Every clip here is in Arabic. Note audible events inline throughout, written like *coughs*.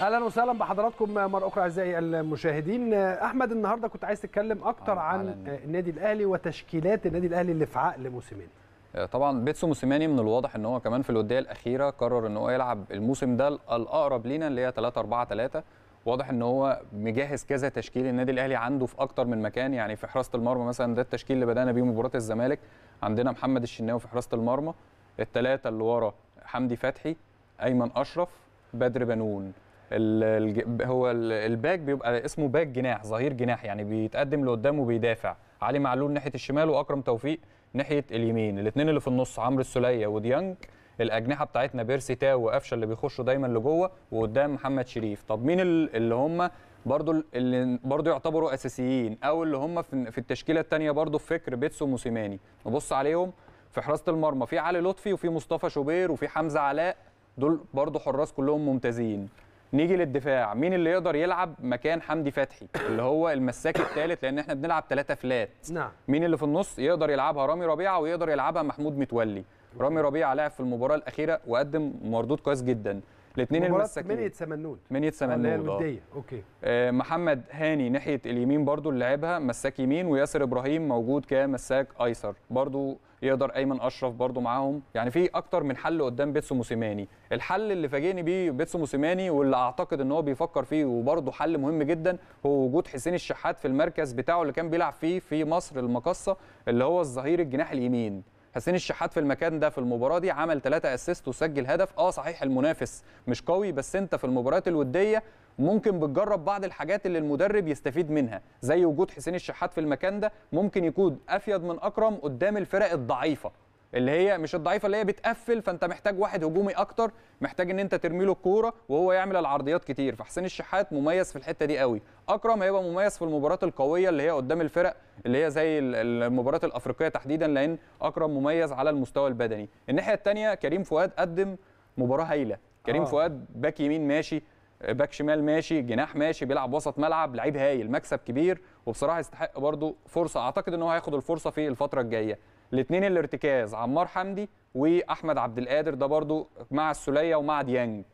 اهلا وسهلا بحضراتكم مره اخرى اعزائي المشاهدين احمد النهارده كنت عايز تتكلم اكتر عن النادي الاهلي وتشكيلات النادي الاهلي اللي في عقل موسيماني آه، طبعا بيتسو موسيماني من الواضح ان هو كمان في الوديه الاخيره قرر ان هو يلعب الموسم ده الاقرب لينا اللي هي 3 4 3 واضح ان هو مجهز كذا تشكيل النادي الاهلي عنده في اكتر من مكان يعني في حراسه المرمى مثلا ده التشكيل اللي بدانا بيه مباراه الزمالك عندنا محمد الشناوي في حراسه المرمى الثلاثه اللي ورا حمدي فتحي ايمن اشرف بدر بنون هو الباك بيبقى اسمه باك جناح ظهير جناح يعني بيتقدم لقدام وبيدافع علي معلول ناحيه الشمال واكرم توفيق ناحيه اليمين الاثنين اللي في النص عمرو السوليه وديانج الاجنحه بتاعتنا بيرسي تاو وقفشه اللي بيخشوا دايما لجوه وقدام محمد شريف طب مين اللي هم برضو اللي برضو يعتبروا اساسيين او اللي هم في التشكيله الثانيه برضو في فكر بيتسو موسيماني نبص عليهم في حراسه المرمى في علي لطفي وفي مصطفى شوبير وفي حمزه علاء دول برضو حراس كلهم ممتازين نيجي للدفاع مين اللي يقدر يلعب مكان حمدي فتحي اللي هو المساك الثالث لان احنا بنلعب ثلاثة فلات نعم مين اللي في النص يقدر يلعبها رامي ربيعه ويقدر يلعبها محمود متولي رامي ربيعه لعب في المباراه الاخيره وقدم مردود كويس جدا الاثنين المساكين من يتسمنون من يتسمنون اه, آه. اوكي آه محمد هاني ناحيه اليمين برضو اللي لعبها مساك يمين وياسر ابراهيم موجود كمساك ايسر برضو يقدر ايمن اشرف برضو معاهم يعني في اكتر من حل قدام بيتسو موسيماني الحل اللي فاجئني بيه بيتسو موسيماني واللي اعتقد ان هو بيفكر فيه وبرضو حل مهم جدا هو وجود حسين الشحات في المركز بتاعه اللي كان بيلعب فيه في مصر المقصه اللي هو الظهير الجناح اليمين حسين الشحات في المكان ده في المباراه دي عمل ثلاثة اسيست وسجل هدف اه صحيح المنافس مش قوي بس انت في المباريات الوديه ممكن بتجرب بعض الحاجات اللي المدرب يستفيد منها زي وجود حسين الشحات في المكان ده ممكن يكون افيد من اكرم قدام الفرق الضعيفه اللي هي مش الضعيفه اللي هي بتقفل فانت محتاج واحد هجومي اكتر محتاج ان انت ترمي له الكوره وهو يعمل العرضيات كتير فحسين الشحات مميز في الحته دي قوي اكرم هيبقى مميز في المباريات القويه اللي هي قدام الفرق اللي هي زي المباريات الافريقيه تحديدا لان اكرم مميز على المستوى البدني الناحيه الثانيه كريم فؤاد قدم مباراه هايله كريم آه. فؤاد باك يمين ماشي باك شمال ماشي جناح ماشي بيلعب وسط ملعب لعيب هايل مكسب كبير وبصراحه يستحق برضه فرصه اعتقد ان هو هياخد الفرصه في الفتره الجايه الاثنين الارتكاز عمار حمدي واحمد عبد القادر ده برده مع السوليه ومع ديانج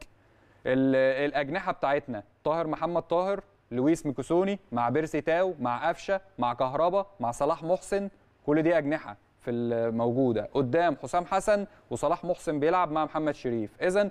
الاجنحه بتاعتنا طاهر محمد طاهر لويس ميكوسوني مع بيرسي تاو مع قفشه مع كهربا مع صلاح محسن كل دي اجنحه في الموجوده قدام حسام حسن وصلاح محسن بيلعب مع محمد شريف اذا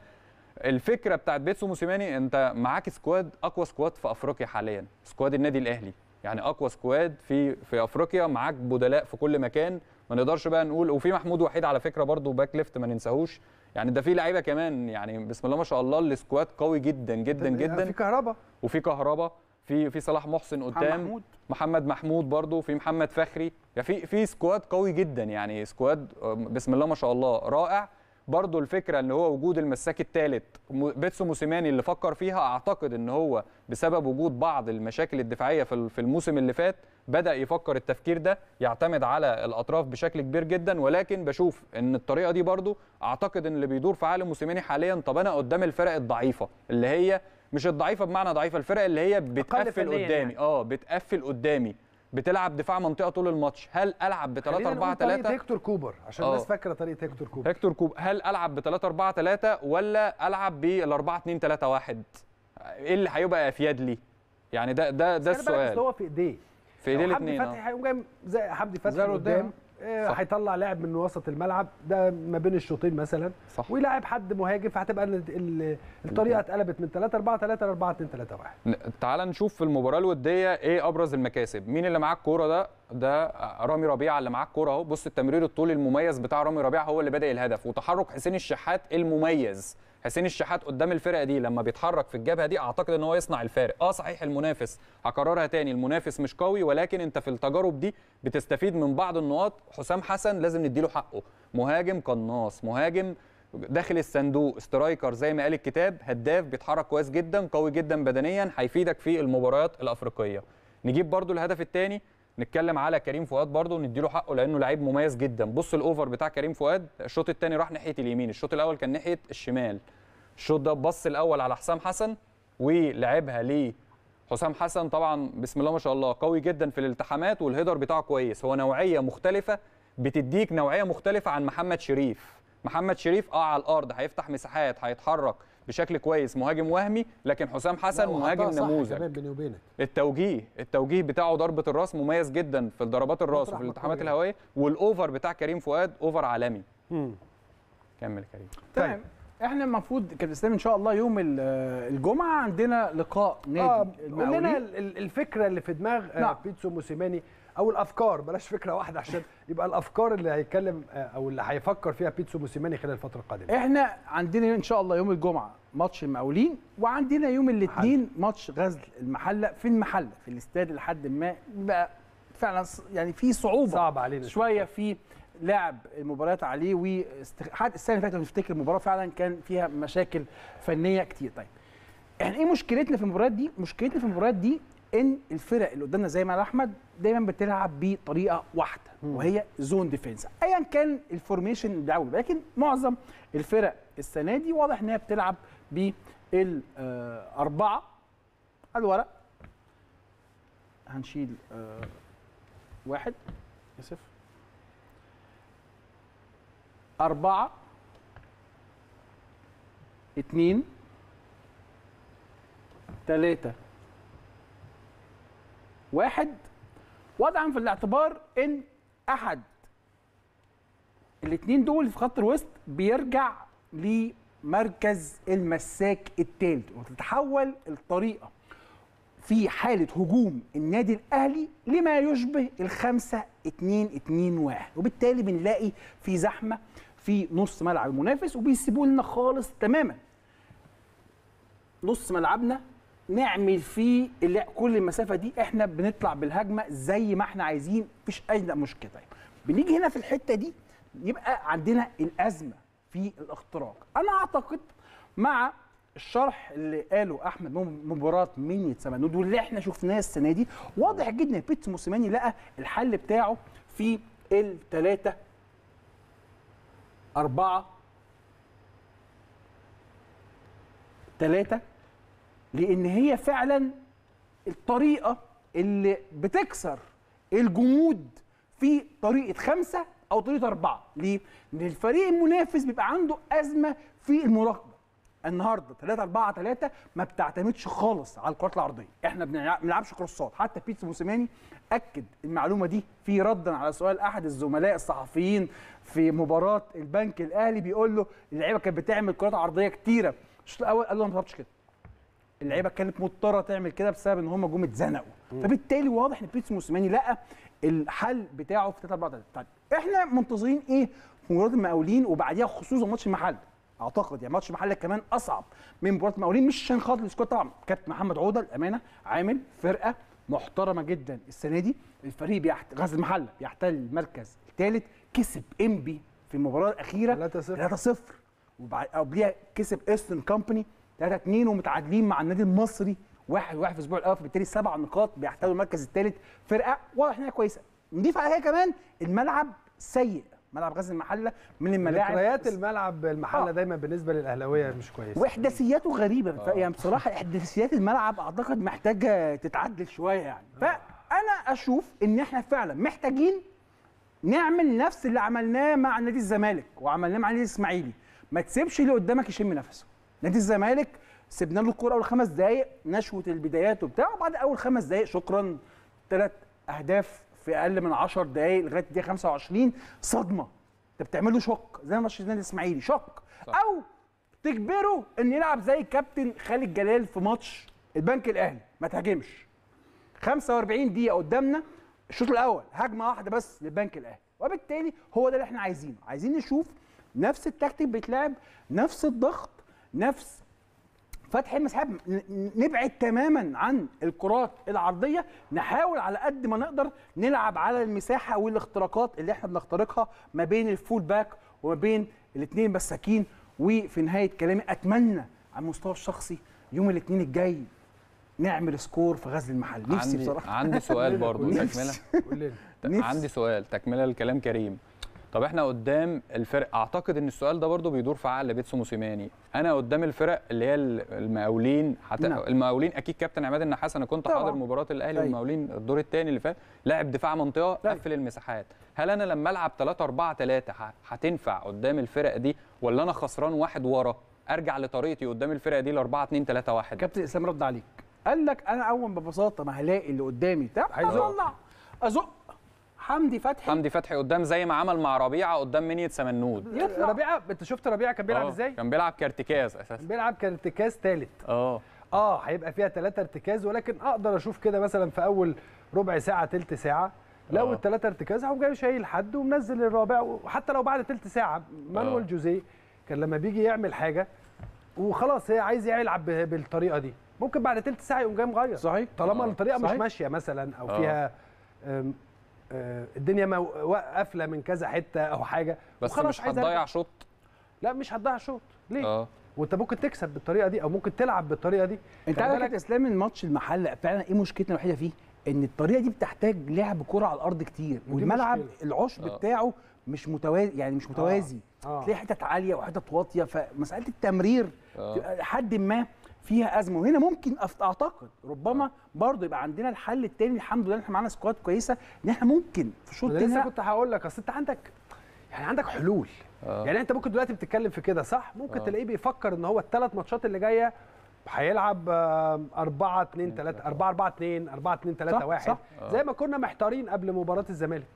الفكره بتاعت بيتسو موسيماني انت معاك سكواد اقوى سكواد في افريقيا حاليا سكواد النادي الاهلي يعني اقوى سكواد في في افريقيا معاك بدلاء في كل مكان ما نقدرش بقى نقول وفي محمود وحيد على فكره برضو باك ليفت ما ننساهوش يعني ده في لعيبه كمان يعني بسم الله ما شاء الله السكواد قوي جدا جدا جدا في كهربا وفي كهربا في في صلاح محسن قدام محمود. محمد محمود برضو في محمد فخري يعني في في سكواد قوي جدا يعني سكواد آه، بسم الله ما شاء الله رائع برضو الفكره ان هو وجود المساك الثالث بيتسو موسيماني اللي فكر فيها اعتقد ان هو بسبب وجود بعض المشاكل الدفاعيه في الموسم اللي فات بدا يفكر التفكير ده يعتمد على الاطراف بشكل كبير جدا ولكن بشوف ان الطريقه دي برضو اعتقد ان اللي بيدور في عالم موسيماني حاليا طب انا قدام الفرق الضعيفه اللي هي مش الضعيفه بمعنى ضعيفه الفرق اللي هي بتقفل قدامي يعني. اه بتقفل قدامي بتلعب دفاع منطقه طول الماتش هل العب ب 3 4 3 طريقه هيكتور كوبر عشان الناس آه. فاكره طريقه هيكتور كوبر هيكتور كوبر هل العب ب 3 4 3 ولا العب بال 4 2 3 1 ايه اللي هيبقى افيد لي يعني ده ده ده السؤال هو في ايديه في ايديه الاثنين حمدي فتحي هيقوم آه. جاي زي حمدي فتحي قدام آه، هيطلع لاعب من وسط الملعب ده ما بين الشوطين مثلا صح. ويلاعب حد مهاجم فهتبقى الطريقه اتقلبت من 3 4 3 4 2 3 1 تعال نشوف في المباراه الوديه ايه ابرز المكاسب مين اللي معاه الكوره ده ده آه، رامي ربيعه اللي معاه الكوره اهو بص التمرير الطولي المميز بتاع رامي ربيعه هو اللي بدا الهدف وتحرك حسين الشحات المميز حسين الشحات قدام الفرقه دي لما بيتحرك في الجبهه دي اعتقد ان هو يصنع الفارق اه صحيح المنافس هكررها تاني المنافس مش قوي ولكن انت في التجارب دي بتستفيد من بعض النقاط حسام حسن لازم نديله حقه مهاجم قناص مهاجم داخل الصندوق سترايكر زي ما قال الكتاب هداف بيتحرك كويس جدا قوي جدا بدنيا هيفيدك في المباريات الافريقيه نجيب برضو الهدف الثاني نتكلم على كريم فؤاد برضه نديله حقه لانه لعيب مميز جدا بص الاوفر بتاع كريم فؤاد الشوط الثاني راح ناحيه اليمين الشوط الاول كان ناحيه الشمال الشوط ده بص الاول على حسام حسن ولعبها ليه حسام حسن طبعا بسم الله ما شاء الله قوي جدا في الالتحامات والهيدر بتاعه كويس هو نوعيه مختلفه بتديك نوعيه مختلفه عن محمد شريف محمد شريف اه على الارض هيفتح مساحات هيتحرك بشكل كويس مهاجم وهمي لكن حسام حسن مهاجم نموذج بيني وبينك التوجيه التوجيه بتاعه ضربه الراس مميز جدا في ضربات الراس وفي الالتحامات الهوائيه والاوفر بتاع كريم فؤاد اوفر عالمي مم. كمل كريم طيب. تمام طيب. احنا المفروض كابتن اسلام ان شاء الله يوم الجمعه عندنا لقاء نادي آه لنا الفكره اللي في دماغ آه، نعم. بيتسو موسيماني او الافكار بلاش فكره واحده عشان يبقى الافكار اللي هيتكلم آه، او اللي هيفكر فيها بيتسو موسيماني خلال الفتره القادمه احنا عندنا ان شاء الله يوم الجمعه ماتش المقاولين وعندنا يوم الاثنين ماتش غزل المحله في المحله في الاستاد لحد ما بقى فعلا يعني في صعوبه صعب علينا شويه في لعب المباريات عليه و حتى السنه اللي فاتت لو تفتكر المباراه فعلا كان فيها مشاكل فنيه كتير طيب احنا يعني ايه مشكلتنا في المباريات دي؟ مشكلتنا في المباريات دي ان الفرق اللي قدامنا زي ما احمد دايما بتلعب بطريقه واحده وهي زون ديفينس ايا كان الفورميشن بتاعه لكن معظم الفرق السنه دي واضح ان هي بتلعب بالاربعه آه، الورق هنشيل آه، واحد اسف أربعة اتنين تلاتة واحد وضعا في الاعتبار ان احد الاثنين دول في خط الوسط بيرجع لمركز المساك الثالث وتتحول الطريقه في حاله هجوم النادي الاهلي لما يشبه الخمسة 2 2 1 وبالتالي بنلاقي في زحمه في نص ملعب المنافس وبيسيبوا لنا خالص تماما نص ملعبنا نعمل فيه اللي كل المسافه دي احنا بنطلع بالهجمه زي ما احنا عايزين مفيش اي مشكله طيب بنيجي هنا في الحته دي يبقى عندنا الازمه في الاختراق انا اعتقد مع الشرح اللي قاله احمد مباراه مين يتسمنود واللي احنا شفناه السنه دي واضح جدا بيتس موسيماني لقى الحل بتاعه في الثلاثه أربعة ثلاثة لان هي فعلا الطريقه اللي بتكسر الجمود في طريقه خمسه او طريقه اربعه ليه؟ لان الفريق المنافس بيبقى عنده ازمه في المراقبه النهارده 3 4 3 ما بتعتمدش خالص على الكرات العرضيه احنا ما بنلعبش كروسات حتى بيتس موسيماني اكد المعلومه دي في ردا على سؤال احد الزملاء الصحفيين في مباراه البنك الاهلي بيقول له اللعيبه كانت بتعمل كرات عرضيه كتيره الشوط الاول قال له ما بتعملش كده اللعيبه كانت مضطره تعمل كده بسبب ان هم جم اتزنقوا فبالتالي واضح ان بيتس موسيماني لقى الحل بتاعه في ثلاث اربع 3 طيب احنا منتظرين ايه في مباراه المقاولين وبعديها خصوصا ماتش المحل اعتقد يعني ماتش المحل كمان اصعب من مباراه المقاولين مش عشان خاطر السكواد طبعا كابتن محمد عوده الامانه عامل فرقه محترمه جدا السنه دي الفريق بيحت... غزل المحله بيحتل المركز الثالث كسب انبي في المباراه الاخيره 3 0 3 0 وقبليها كسب ايسترن كومباني 3 2 ومتعادلين مع النادي المصري 1 1 في الاسبوع الاول فبالتالي سبع نقاط بيحتلوا المركز الثالث فرقه واضح انها كويسه نضيف عليها كمان الملعب سيء ملعب غزل المحله من الملاعب ذكريات الملعب المحله آه. دايما بالنسبه للاهلاويه مش كويسه واحداثياته غريبه آه. يعني بصراحه احداثيات الملعب اعتقد محتاجه تتعدل شويه يعني آه. فانا اشوف ان احنا فعلا محتاجين نعمل نفس اللي عملناه مع نادي الزمالك وعملناه مع نادي الاسماعيلي ما تسيبش اللي قدامك يشم نفسه نادي الزمالك سيبنا له الكوره اول خمس دقائق نشوه البدايات وبتاع وبعد اول خمس دقائق شكرا ثلاث اهداف في اقل من 10 دقائق لغايه الدقيقه 25 صدمه انت بتعمل له شوك زي ما ماتش النادي الاسماعيلي شوك او تجبره ان يلعب زي كابتن خالد جلال في ماتش البنك الاهلي ما تهاجمش 45 دقيقه قدامنا الشوط الاول هجمه واحده بس للبنك الاهلي وبالتالي هو ده اللي احنا عايزينه عايزين نشوف نفس التكتيك بيتلعب نفس الضغط نفس فتح المساحات نبعد تماما عن الكرات العرضيه نحاول على قد ما نقدر نلعب على المساحه والاختراقات اللي احنا بنخترقها ما بين الفول باك وما بين الاثنين مساكين وفي نهايه كلامي اتمنى على المستوى الشخصي يوم الاثنين الجاي نعمل سكور في غزل المحل نفسي عندي بصراحه عندي سؤال برضه *laughs* تكمله عندي سؤال تكمله لكلام كريم طب احنا قدام الفرق اعتقد ان السؤال ده برضو بيدور في عقل بيتسو موسيماني انا قدام الفرق اللي هي المقاولين حتى نعم. المقاولين اكيد كابتن عماد النحاس انا كنت طبعا. حاضر مباراه الاهلي طيب. والمقاولين الدور الثاني اللي فات لاعب دفاع منطقه طيب. قفل المساحات هل انا لما العب 3 4 3 هتنفع قدام الفرق دي ولا انا خسران واحد ورا ارجع لطريقتي قدام الفرق دي ل 4 2 3 1 كابتن اسلام رد عليك قال لك انا اول ببساطه ما هلاقي اللي قدامي ده هيزق ازق حمدي فتحي حمدي فتحي قدام زي ما عمل مع ربيعه قدام منيه سمنود يطلع ربيعه انت شفت ربيعه كان بيلعب آه، ازاي كان بيلعب كارتكاز اساسا بيلعب كارتكاز ثالث اه اه هيبقى فيها ثلاثه ارتكاز ولكن اقدر اشوف كده مثلا في اول ربع ساعه ثلث ساعه لو آه. الثلاثه ارتكاز هقوم جاي شايل حد ومنزل الرابع وحتى لو بعد ثلث ساعه مانويل آه. جوزيه كان لما بيجي يعمل حاجه وخلاص هي عايز يلعب بالطريقه دي ممكن بعد ثلث ساعه يقوم جاي مغير صحيح طالما الطريقه صحيح. مش ماشيه مثلا او أوه. فيها آه، الدنيا ما قافله من كذا حته او حاجه بس مش هتضيع شوط لا مش هتضيع شوط ليه آه. وانت ممكن تكسب بالطريقه دي او ممكن تلعب بالطريقه دي انت يا اسلام الماتش المحل فعلا ايه مشكلتنا الوحيده فيه ان الطريقه دي بتحتاج لعب كره على الارض كتير والملعب العشب آه. بتاعه مش متوازي يعني مش متوازي آه. تلاقي حتت عاليه وحتت واطيه فمساله التمرير حد ما فيها ازمه وهنا ممكن اعتقد ربما برضه يبقى عندنا الحل التاني الحمد لله ان احنا معانا سكواد كويسه ان احنا ممكن في شوط تاني لسه كنت هقول لك اصل انت عندك يعني عندك حلول آه. يعني انت ممكن دلوقتي بتتكلم في كده صح ممكن آه. تلاقيه بيفكر ان هو الثلاث ماتشات اللي جايه هيلعب 4 2 3 4 4 2 4 2 3 1 زي ما كنا محتارين قبل مباراه الزمالك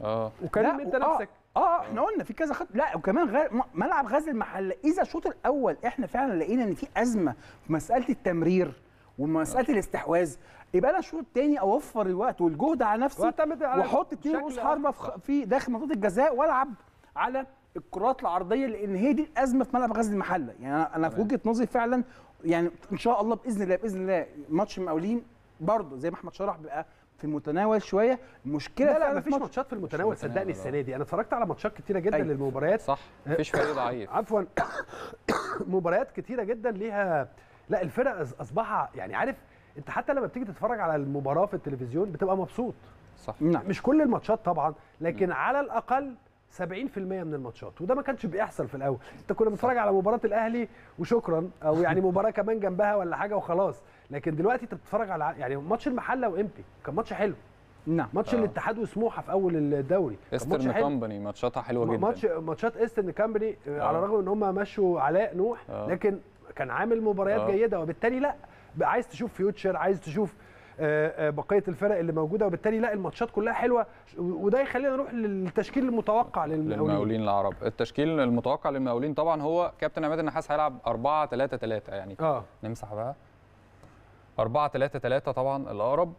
اه وكلم انت نفسك آه،, اه احنا قلنا في كذا خط لا وكمان غير ملعب غزل المحله اذا الشوط الاول احنا فعلا لقينا ان في ازمه في مساله التمرير ومساله الاستحواذ يبقى انا الشوط الثاني اوفر الوقت والجهد على نفسي واحط اثنين رؤوس حربه في داخل منطقه الجزاء والعب على الكرات العرضيه لان هي دي الازمه في ملعب غزل المحله يعني انا في وجهه نظري فعلا يعني ان شاء الله باذن الله باذن الله ماتش المقاولين برضه زي ما احمد شرح بيبقى في المتناول شويه المشكله لا لا مفيش ماتشات في المتناول صدقني اه. السنه دي انا اتفرجت على ماتشات كتيره جدا أي. أيوه، للمباريات صح مفيش فريق *coughs* ضعيف عفوا *coughs* مباريات كتيره جدا ليها لا الفرق اصبح يعني عارف انت حتى لما بتيجي تتفرج على المباراه في التلفزيون بتبقى مبسوط صح نعم. مش كل الماتشات طبعا لكن م. على الاقل 70% من الماتشات وده ما كانش بيحصل في الاول انت كنا بنتفرج على مباراه الاهلي وشكرا او يعني *laughs* مباراه كمان جنبها ولا حاجه وخلاص لكن دلوقتي انت بتتفرج على يعني ماتش المحله وامبي كان ماتش حلو نعم ماتش آه. الاتحاد وسموحه في اول الدوري ايسترن كامباني ماتشاتها حلوه جدا ماتش ماتشات ايسترن كامباني آه. على آه. الرغم ان هم مشوا علاء نوح آه. لكن كان عامل مباريات آه. جيده وبالتالي لا عايز تشوف فيوتشر عايز تشوف آه، بقيه الفرق اللي موجوده وبالتالي لا الماتشات كلها حلوه وده يخلينا نروح للتشكيل المتوقع للمقاولين للمقاولين العرب التشكيل المتوقع للمقاولين طبعا هو كابتن عماد النحاس هيلعب 4 3 3 يعني آه. نمسح بقى 4 3 3 طبعا الاقرب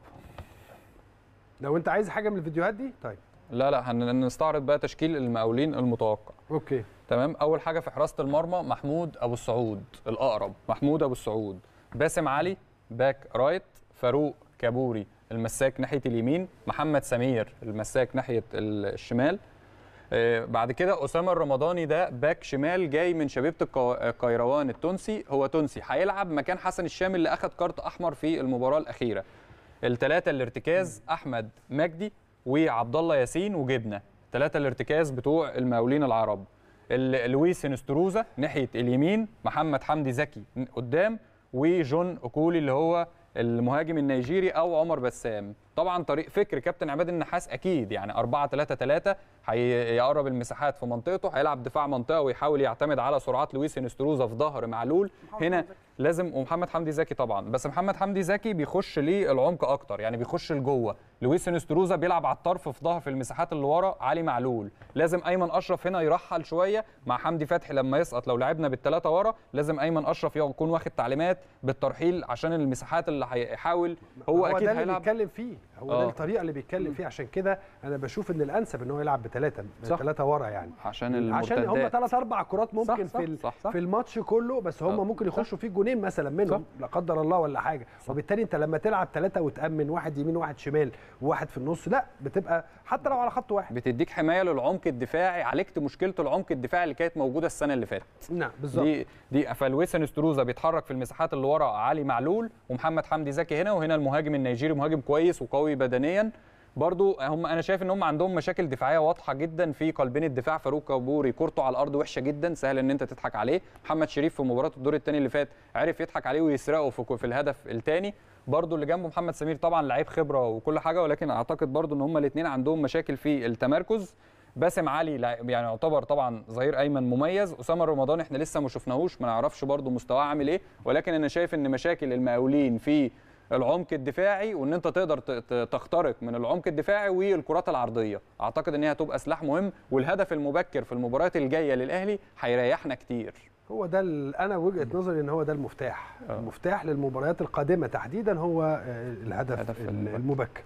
لو انت عايز حاجه من الفيديوهات دي طيب لا لا هنستعرض بقى تشكيل المقاولين المتوقع اوكي تمام اول حاجه في حراسه المرمى محمود ابو السعود الاقرب محمود ابو السعود باسم علي باك رايت فاروق كابوري المساك ناحيه اليمين محمد سمير المساك ناحيه الشمال آه، بعد كده اسامه الرمضاني ده باك شمال جاي من شبيبه القيروان التونسي هو تونسي هيلعب مكان حسن الشام اللي اخذ كارت احمر في المباراه الاخيره الثلاثه الارتكاز احمد مجدي وعبد الله ياسين وجبنه ثلاثه الارتكاز بتوع المقاولين العرب لويس نستروزا ناحيه اليمين محمد حمدي زكي قدام وجون أكولي اللي هو المهاجم النيجيري او عمر بسام طبعا طريق فكر كابتن عماد النحاس اكيد يعني 4 3 3 هيقرب المساحات في منطقته هيلعب دفاع منطقه ويحاول يعتمد على سرعات لويس انستروزا في ظهر معلول هنا لازم ومحمد حمدي زكي طبعا بس محمد حمدي زكي بيخش للعمق اكتر يعني بيخش لجوه لويس انستروزا بيلعب على الطرف في ظهر في المساحات اللي ورا علي معلول لازم ايمن اشرف هنا يرحل شويه مع حمدي فتحي لما يسقط لو لعبنا بالثلاثه ورا لازم ايمن اشرف يكون واخد تعليمات بالترحيل عشان المساحات اللي هيحاول هو, هو اكيد هيلعب فيه هو ده آه. الطريقه اللي بيتكلم فيها عشان كده انا بشوف ان الانسب ان هو يلعب بثلاثه ثلاثه ورا يعني عشان المرتدات عشان هم ثلاث اربع كرات ممكن صح في صح صح في الماتش كله بس هم آه. ممكن يخشوا فيه جونين مثلا منهم لا قدر الله ولا حاجه وبالتالي انت لما تلعب ثلاثه وتامن واحد يمين واحد شمال وواحد في النص لا بتبقى حتى لو على خط واحد بتديك حمايه للعمق الدفاعي عالجت مشكله العمق الدفاعي اللي كانت موجوده السنه اللي فاتت نعم بالظبط دي دي فالويسن استروزا بيتحرك في المساحات اللي ورا علي معلول ومحمد حمدي زكي هنا وهنا المهاجم النيجيري مهاجم كويس قوي بدنيا برضو هم انا شايف ان هم عندهم مشاكل دفاعيه واضحه جدا في قلبين الدفاع فاروق كابوري كورته على الارض وحشه جدا سهل ان انت تضحك عليه محمد شريف في مباراه الدور الثاني اللي فات عرف يضحك عليه ويسرقه في, في الهدف الثاني برضو اللي جنبه محمد سمير طبعا لعيب خبره وكل حاجه ولكن اعتقد برضو ان هم الاثنين عندهم مشاكل في التمركز باسم علي يعني يعتبر طبعا ظهير ايمن مميز اسامه رمضان احنا لسه ما شفناهوش ما نعرفش برده مستواه عامل ايه ولكن انا شايف ان مشاكل المقاولين في العمق الدفاعي وان انت تقدر تخترق من العمق الدفاعي والكرات العرضيه اعتقد ان هي هتبقى سلاح مهم والهدف المبكر في المباريات الجايه للاهلي هيريحنا كتير هو ده انا وجهه نظري ان هو ده المفتاح أوه. المفتاح للمباريات القادمه تحديدا هو آه، الهدف المبكر, المبكر.